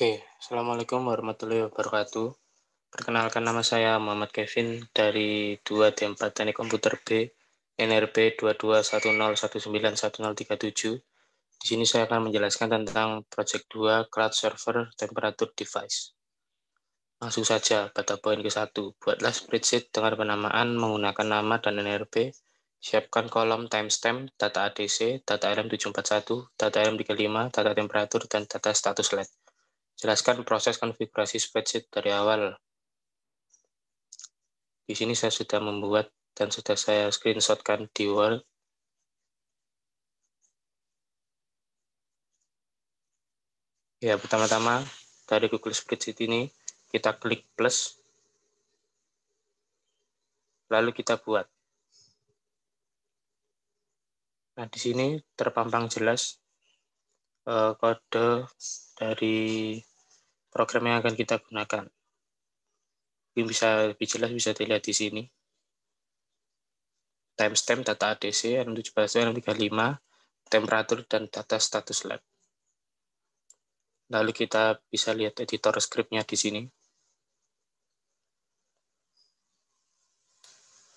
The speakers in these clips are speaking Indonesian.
Oke, Assalamualaikum warahmatullahi wabarakatuh. Perkenalkan nama saya Muhammad Kevin dari 2 D4 Teknik Komputer B, NRB 2210191037. Di sini saya akan menjelaskan tentang Project 2 Cloud Server Temperature Device. Langsung saja pada poin ke-1. Buatlah spreadsheet dengan penamaan menggunakan nama dan NRB. Siapkan kolom timestamp, data ADC, data LM741, data LM35, data temperatur, dan data status LED. Jelaskan proses konfigurasi spreadsheet dari awal. Di sini saya sudah membuat dan sudah saya screenshotkan di Word. Ya, pertama-tama dari Google Spreadsheet ini kita klik plus, lalu kita buat. Nah, di sini terpampang jelas eh, kode dari program yang akan kita gunakan. Mungkin bisa lebih jelas bisa dilihat di sini. Timestamp data ADC R17 R35, temperatur dan data status lab. Lalu kita bisa lihat editor scriptnya di sini.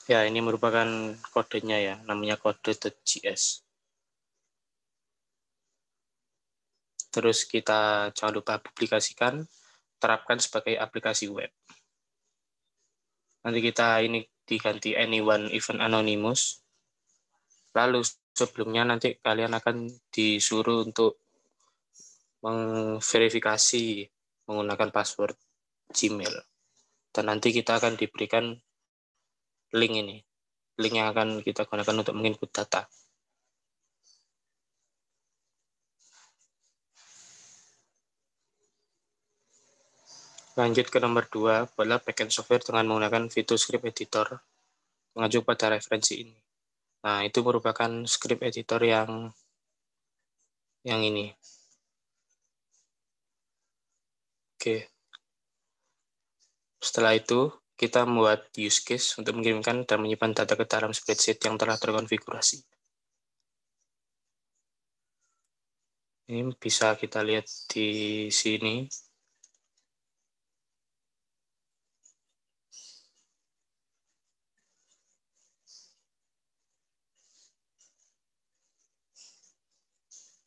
Ya, ini merupakan kodenya ya, namanya kode kode.js. Terus kita jangan lupa publikasikan, terapkan sebagai aplikasi web. Nanti kita ini diganti anyone event anonymous. Lalu sebelumnya nanti kalian akan disuruh untuk mengverifikasi menggunakan password Gmail. Dan nanti kita akan diberikan link ini, link yang akan kita gunakan untuk menginput data. Lanjut ke nomor 2, buatlah backend software dengan menggunakan fitur Script Editor mengacu pada referensi ini. Nah, itu merupakan script editor yang yang ini. Oke. Setelah itu, kita membuat use case untuk mengirimkan dan menyimpan data ke dalam spreadsheet yang telah terkonfigurasi. Ini bisa kita lihat di sini.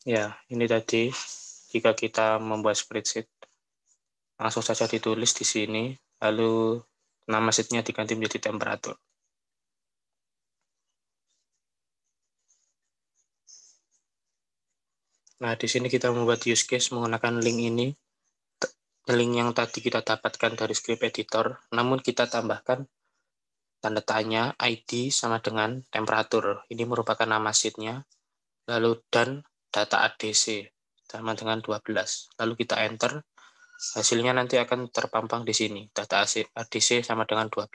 Ya, ini tadi jika kita membuat spreadsheet, langsung saja ditulis di sini, lalu nama sheetnya diganti menjadi temperatur. Nah, di sini kita membuat use case menggunakan link ini, link yang tadi kita dapatkan dari script editor, namun kita tambahkan tanda tanya ID sama dengan temperatur. Ini merupakan nama sheetnya, lalu dan data ADC sama dengan 12. Lalu kita enter, hasilnya nanti akan terpampang di sini. Data ADC sama dengan 12.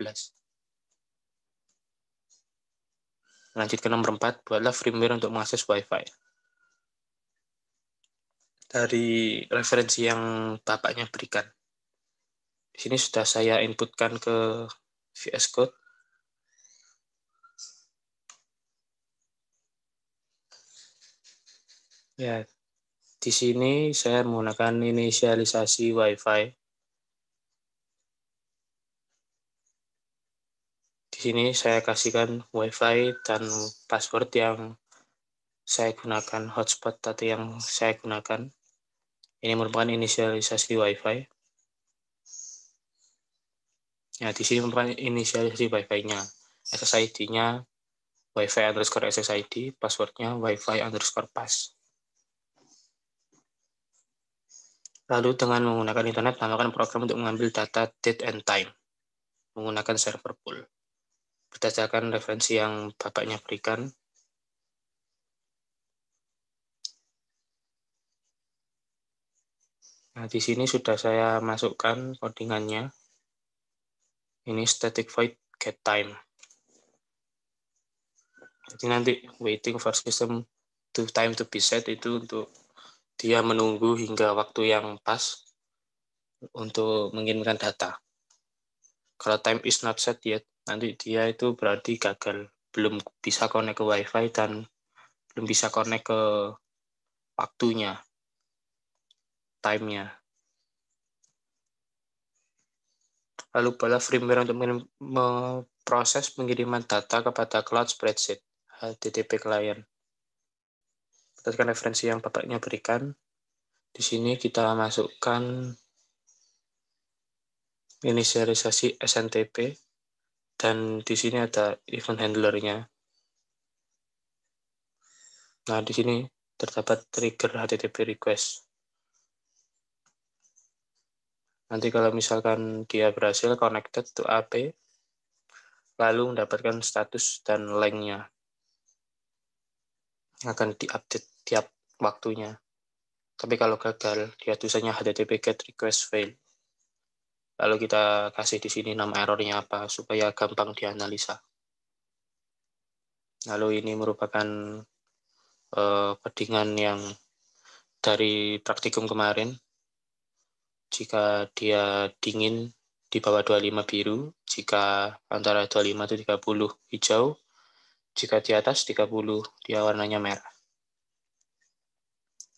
Lanjut ke nomor 4, buatlah firmware untuk mengakses Wi-Fi. Dari referensi yang bapaknya berikan. Di sini sudah saya inputkan ke VS Code. Ya, di sini saya menggunakan inisialisasi WiFi. Di sini saya kasihkan WiFi dan password yang saya gunakan, hotspot tadi yang saya gunakan. Ini merupakan inisialisasi WiFi. Ya, di sini merupakan inisialisasi WiFi-nya. SSID-nya wifi underscore SSID, passwordnya wifi underscore pass. Lalu dengan menggunakan internet, tambahkan program untuk mengambil data date and time menggunakan server pool. Berdasarkan referensi yang bapaknya berikan, Nah, di sini sudah saya masukkan codingannya. Ini static void get time. Jadi nanti waiting for system to time to be set itu untuk dia menunggu hingga waktu yang pas untuk mengirimkan data. Kalau time is not set yet, nanti dia itu berarti gagal, belum bisa connect ke WiFi dan belum bisa connect ke waktunya, time-nya. Lalu pula firmware untuk memproses pengiriman data kepada cloud spreadsheet, HTTP client berdasarkan referensi yang bapaknya berikan. Di sini kita masukkan inisialisasi SNTP dan di sini ada event handlernya. Nah, di sini terdapat trigger HTTP request. Nanti kalau misalkan dia berhasil connected to AP, lalu mendapatkan status dan length-nya akan diupdate tiap waktunya. Tapi kalau gagal, dia tulisannya HTTP GET request fail. Lalu kita kasih di sini nama errornya apa, supaya gampang dianalisa. Lalu ini merupakan eh, pedingan yang dari praktikum kemarin. Jika dia dingin di bawah 25 biru, jika antara 25 itu 30 hijau, jika di atas 30 dia warnanya merah.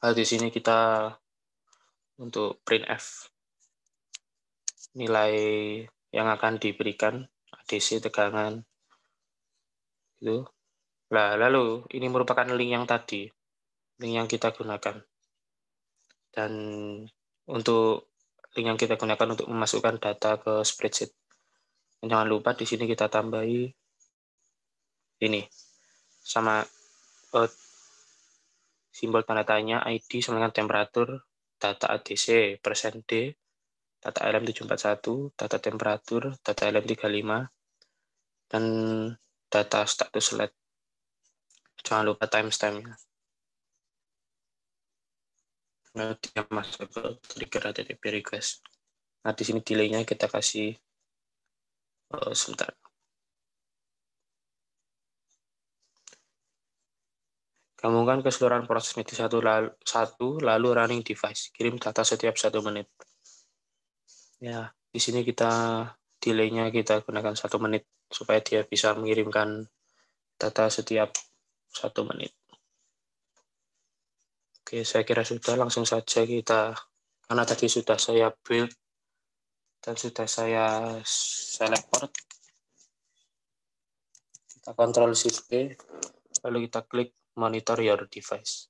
Nah, di sini kita untuk print F. Nilai yang akan diberikan ADC tegangan itu. Nah, lalu ini merupakan link yang tadi, link yang kita gunakan. Dan untuk link yang kita gunakan untuk memasukkan data ke spreadsheet. Dan jangan lupa di sini kita tambahi ini sama uh, simbol tanda tanya ID sama dengan temperatur, data ADC, persen D, data LM741, data temperatur, data LM35, dan data status LED. Jangan lupa timestampnya. Nah, dia masuk ke trigger HTTP request. Nah, di sini delay-nya kita kasih oh, sebentar. Gabungkan keseluruhan proses media satu lalu, satu, lalu running device. Kirim data setiap satu menit. Ya, di sini kita delay-nya kita gunakan satu menit supaya dia bisa mengirimkan data setiap satu menit. Oke, saya kira sudah. Langsung saja kita, karena tadi sudah saya build dan sudah saya select Kita kontrol Shift lalu kita klik monitor your device.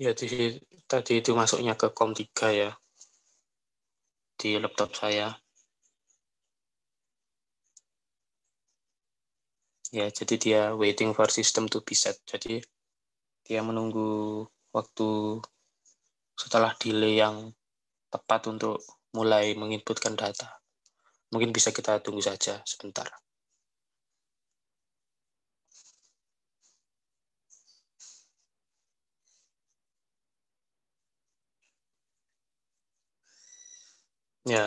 Ya, di, tadi itu masuknya ke COM3 ya, di laptop saya. ya jadi dia waiting for system to be set jadi dia menunggu waktu setelah delay yang tepat untuk mulai menginputkan data mungkin bisa kita tunggu saja sebentar ya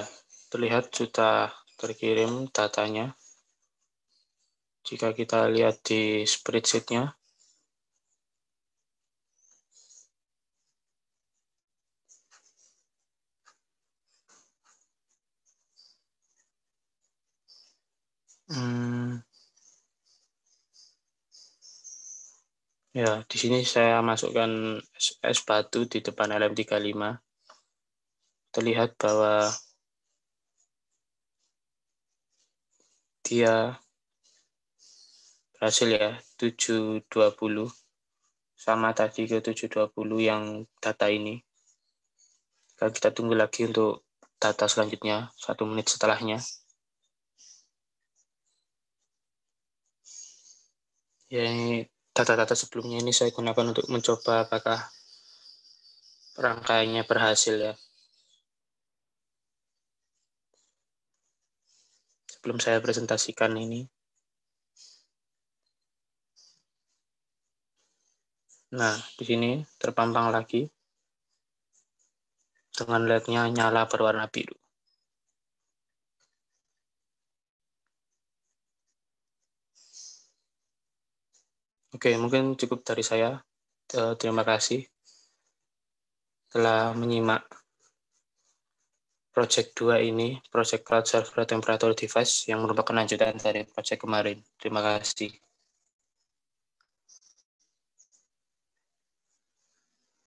terlihat sudah terkirim datanya jika kita lihat di spreadsheet-nya, Hmm. Ya, di sini saya masukkan SS batu di depan LM35. Terlihat bahwa dia berhasil ya 720 sama tadi ke 720 yang data ini Sekarang kita tunggu lagi untuk data selanjutnya satu menit setelahnya ya ini data-data sebelumnya ini saya gunakan untuk mencoba apakah rangkaiannya berhasil ya sebelum saya presentasikan ini Nah, di sini terpampang lagi dengan LED-nya nyala berwarna biru. Oke, mungkin cukup dari saya. Eh, terima kasih telah menyimak Project 2 ini, Project Cloud Server Temperature Device yang merupakan lanjutan dari project kemarin. Terima kasih.